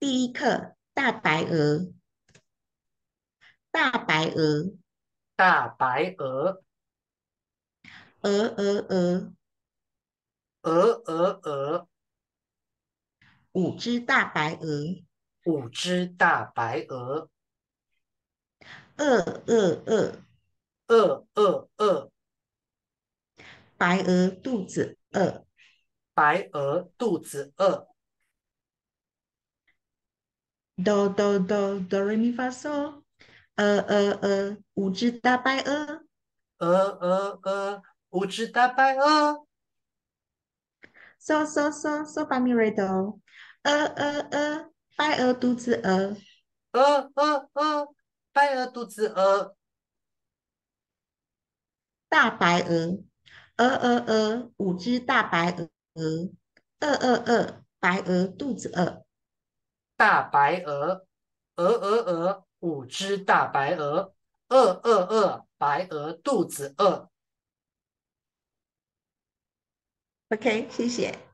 第一课大白鹅，大白鹅，大白鹅，鹅鹅鹅，鹅鹅鹅，五只大白鹅，五只大白鹅，鹅鹅鹅，鹅鹅鹅，白鹅肚子饿，白鹅肚子饿。哆哆哆哆瑞咪发嗦，鹅鹅鹅，五只大白鹅，鹅鹅鹅，五只大白鹅，嗦嗦嗦嗦发咪来哆，鹅鹅鹅，白鹅肚子饿，鹅鹅鹅，白鹅肚子饿，大白鹅，鹅鹅鹅，五只大白鹅，鹅鹅鹅，白鹅肚子饿。大白鹅，鹅鹅鹅，五只大白鹅，饿饿饿，白鹅肚子饿。OK，谢谢。